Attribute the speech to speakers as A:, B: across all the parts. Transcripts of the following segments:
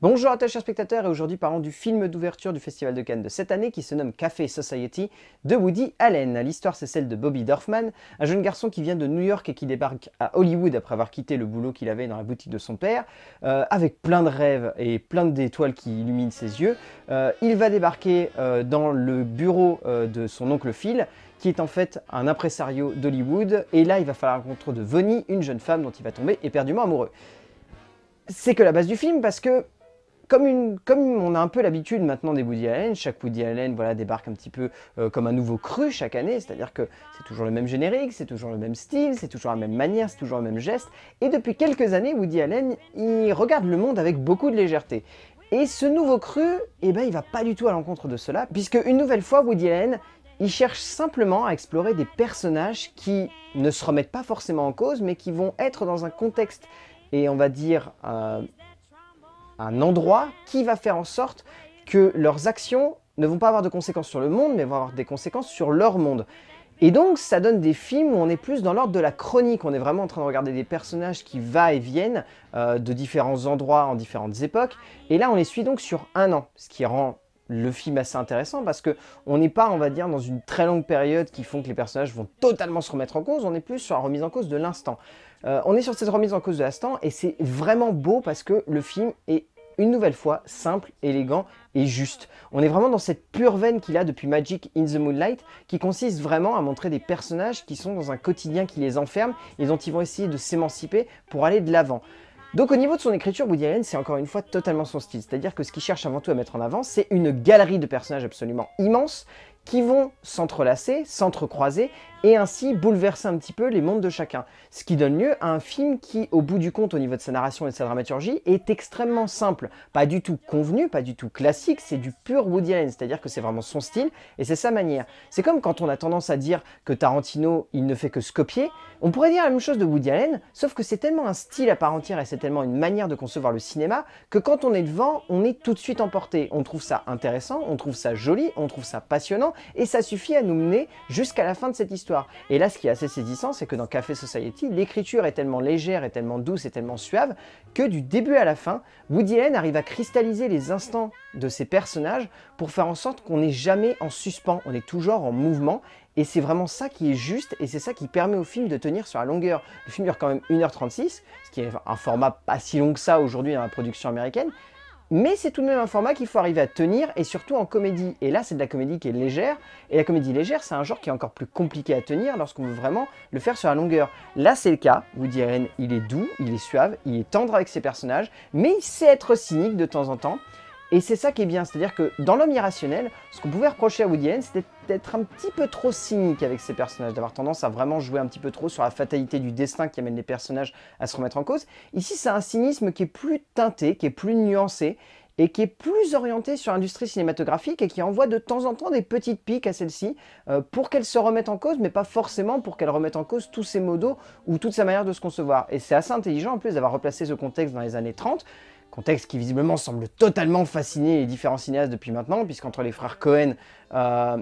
A: Bonjour à tous chers spectateurs et aujourd'hui parlons du film d'ouverture du Festival de Cannes de cette année qui se nomme Café Society de Woody Allen. L'histoire c'est celle de Bobby Dorfman, un jeune garçon qui vient de New York et qui débarque à Hollywood après avoir quitté le boulot qu'il avait dans la boutique de son père, euh, avec plein de rêves et plein d'étoiles qui illuminent ses yeux. Euh, il va débarquer euh, dans le bureau de son oncle Phil qui est en fait un impresario d'Hollywood et là il va falloir rencontrer de Vonnie, une jeune femme dont il va tomber éperdument amoureux. C'est que la base du film parce que comme, on a un peu l'habitude maintenant des Woody Allen, chaque Woody Allen voilà, débarque un petit peu euh, comme un nouveau cru chaque année, c'est-à-dire que c'est toujours le même générique, c'est toujours le même style, c'est toujours la même manière, c'est toujours le même geste. Et depuis quelques années, Woody Allen, il regarde le monde avec beaucoup de légèreté. Et ce nouveau cru, eh ben, il ne va pas du tout à l'encontre de cela, puisque une nouvelle fois, Woody Allen, il cherche simplement à explorer des personnages qui ne se remettent pas forcément en cause, mais qui vont être dans un contexte et on va dire euh, un endroit qui va faire en sorte que leurs actions ne vont pas avoir de conséquences sur le monde, mais vont avoir des conséquences sur leur monde. Et donc, ça donne des films où on est plus dans l'ordre de la chronique. On est vraiment en train de regarder des personnages qui va et viennent euh, de différents endroits en différentes époques. Et là, on les suit donc sur un an, ce qui rend le film assez intéressant parce que on n'est pas, on va dire, dans une très longue période qui font que les personnages vont totalement se remettre en cause. On est plus sur la remise en cause de l'instant. Euh, on est sur cette remise en cause de l'instant et c'est vraiment beau parce que le film est une nouvelle fois simple, élégant et juste. On est vraiment dans cette pure veine qu'il a depuis Magic in the Moonlight, qui consiste vraiment à montrer des personnages qui sont dans un quotidien qui les enferme et dont ils vont essayer de s'émanciper pour aller de l'avant. Donc au niveau de son écriture, Woody Allen, c'est encore une fois totalement son style. C'est-à-dire que ce qu'il cherche avant tout à mettre en avant, c'est une galerie de personnages absolument immense qui vont s'entrelacer, s'entrecroiser et ainsi bouleverser un petit peu les mondes de chacun. Ce qui donne lieu à un film qui, au bout du compte, au niveau de sa narration et de sa dramaturgie, est extrêmement simple. Pas du tout convenu, pas du tout classique, c'est du pur Woody Allen, c'est-à-dire que c'est vraiment son style et c'est sa manière. C'est comme quand on a tendance à dire que Tarantino, il ne fait que se copier, on pourrait dire la même chose de Woody Allen, sauf que c'est tellement un style à part entière et c'est tellement une manière de concevoir le cinéma que quand on est devant, on est tout de suite emporté. On trouve ça intéressant, on trouve ça joli, on trouve ça passionnant et ça suffit à nous mener jusqu'à la fin de cette histoire. Et là, ce qui est assez saisissant, c'est que dans Café Society, l'écriture est tellement légère, et tellement douce, et tellement suave, que du début à la fin, Woody Allen arrive à cristalliser les instants de ses personnages pour faire en sorte qu'on n'est jamais en suspens, on est toujours en mouvement, et c'est vraiment ça qui est juste, et c'est ça qui permet au film de tenir sur la longueur. Le film dure quand même 1h36, ce qui est un format pas si long que ça aujourd'hui dans la production américaine, mais c'est tout de même un format qu'il faut arriver à tenir, et surtout en comédie. Et là, c'est de la comédie qui est légère, et la comédie légère, c'est un genre qui est encore plus compliqué à tenir lorsqu'on veut vraiment le faire sur la longueur. Là, c'est le cas. Woody Allen, il est doux, il est suave, il est tendre avec ses personnages, mais il sait être cynique de temps en temps. Et c'est ça qui est bien, c'est-à-dire que dans L'homme irrationnel, ce qu'on pouvait reprocher à Woody Allen, c'était d'être un petit peu trop cynique avec ses personnages, d'avoir tendance à vraiment jouer un petit peu trop sur la fatalité du destin qui amène les personnages à se remettre en cause. Ici, c'est un cynisme qui est plus teinté, qui est plus nuancé, et qui est plus orienté sur l'industrie cinématographique et qui envoie de temps en temps des petites piques à celle-ci euh, pour qu'elle se remette en cause, mais pas forcément pour qu'elle remette en cause tous ses modos ou toute sa manière de se concevoir. Et c'est assez intelligent en plus d'avoir replacé ce contexte dans les années 30 Contexte qui visiblement semble totalement fasciner les différents cinéastes depuis maintenant, puisqu'entre les frères Cohen euh,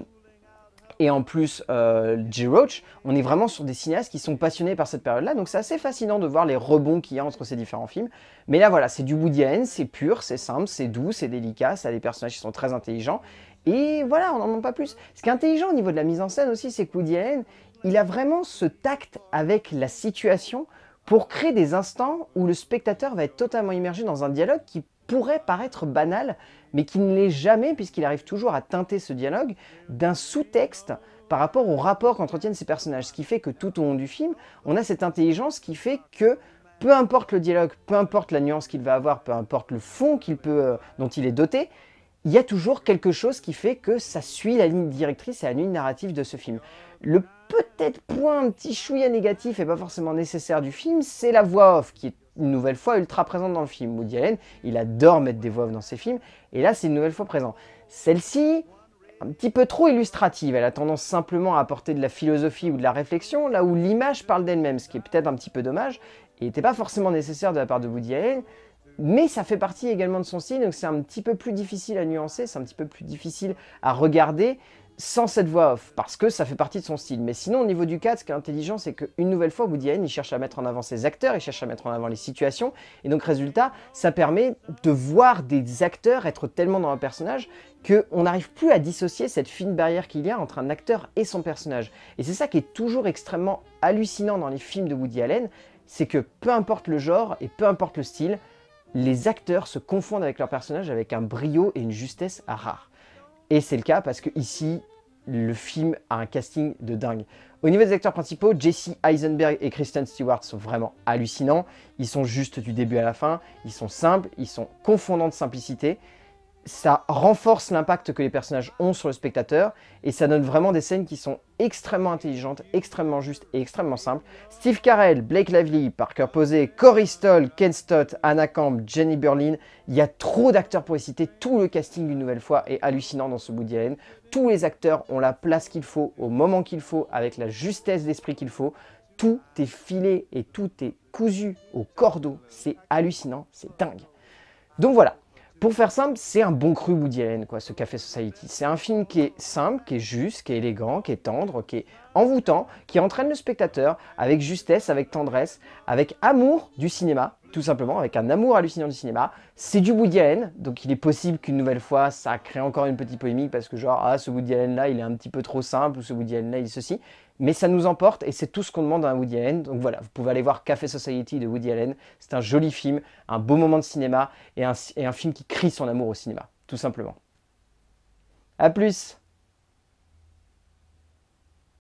A: et en plus euh, Roach, on est vraiment sur des cinéastes qui sont passionnés par cette période-là, donc c'est assez fascinant de voir les rebonds qu'il y a entre ces différents films. Mais là voilà, c'est du Woody Allen, c'est pur, c'est simple, c'est doux, c'est délicat, ça a des personnages qui sont très intelligents, et voilà, on n'en demande pas plus. Ce qui est intelligent au niveau de la mise en scène aussi, c'est que Woody Allen, il a vraiment ce tact avec la situation pour créer des instants où le spectateur va être totalement immergé dans un dialogue qui pourrait paraître banal, mais qui ne l'est jamais puisqu'il arrive toujours à teinter ce dialogue d'un sous-texte par rapport au rapport qu'entretiennent ces personnages. Ce qui fait que tout au long du film, on a cette intelligence qui fait que peu importe le dialogue, peu importe la nuance qu'il va avoir, peu importe le fond peut, euh, dont il est doté, il y a toujours quelque chose qui fait que ça suit la ligne directrice et la ligne narrative de ce film. Le peut-être point un petit chouïa négatif et pas forcément nécessaire du film, c'est la voix off qui est une nouvelle fois ultra présente dans le film. Woody Allen, il adore mettre des voix off dans ses films, et là c'est une nouvelle fois présent. Celle-ci, un petit peu trop illustrative, elle a tendance simplement à apporter de la philosophie ou de la réflexion, là où l'image parle d'elle-même, ce qui est peut-être un petit peu dommage, et n'était pas forcément nécessaire de la part de Woody Allen, mais ça fait partie également de son style, donc c'est un petit peu plus difficile à nuancer, c'est un petit peu plus difficile à regarder sans cette voix off, parce que ça fait partie de son style. Mais sinon, au niveau du cadre, ce qui est intelligent, c'est qu'une nouvelle fois, Woody Allen, il cherche à mettre en avant ses acteurs, il cherche à mettre en avant les situations, et donc résultat, ça permet de voir des acteurs être tellement dans un personnage qu'on n'arrive plus à dissocier cette fine barrière qu'il y a entre un acteur et son personnage. Et c'est ça qui est toujours extrêmement hallucinant dans les films de Woody Allen, c'est que peu importe le genre et peu importe le style, les acteurs se confondent avec leurs personnages avec un brio et une justesse à rare. Et c'est le cas parce que ici, le film a un casting de dingue. Au niveau des acteurs principaux, Jesse Eisenberg et Kristen Stewart sont vraiment hallucinants. Ils sont justes du début à la fin, ils sont simples, ils sont confondants de simplicité, ça renforce l'impact que les personnages ont sur le spectateur et ça donne vraiment des scènes qui sont extrêmement intelligentes, extrêmement justes et extrêmement simples. Steve Carell, Blake Lively, Parker Posey, Corey Stoll, Ken Stott, Anna Camp, Jenny Berlin, il y a trop d'acteurs pour les citer, tout le casting une nouvelle fois est hallucinant dans ce Woody Allen. Tous les acteurs ont la place qu'il faut, au moment qu'il faut, avec la justesse d'esprit qu'il faut. Tout est filé et tout est cousu au cordeau, c'est hallucinant, c'est dingue. Donc voilà, pour faire simple, c'est un bon cru Woody Allen, quoi, ce Café Society. C'est un film qui est simple, qui est juste, qui est élégant, qui est tendre, qui est envoûtant, qui entraîne le spectateur avec justesse, avec tendresse, avec amour du cinéma, tout simplement, avec un amour hallucinant du cinéma. C'est du Woody Allen, donc il est possible qu'une nouvelle fois, ça crée encore une petite polémique parce que genre, ah, ce Woody Allen là, il est un petit peu trop simple, ou ce Woody Allen là, il est ceci mais ça nous emporte et c'est tout ce qu'on demande à Woody Allen. Donc voilà, vous pouvez aller voir Café Society de Woody Allen. C'est un joli film, un beau moment de cinéma et un, et un film qui crie son amour au cinéma, tout simplement. A plus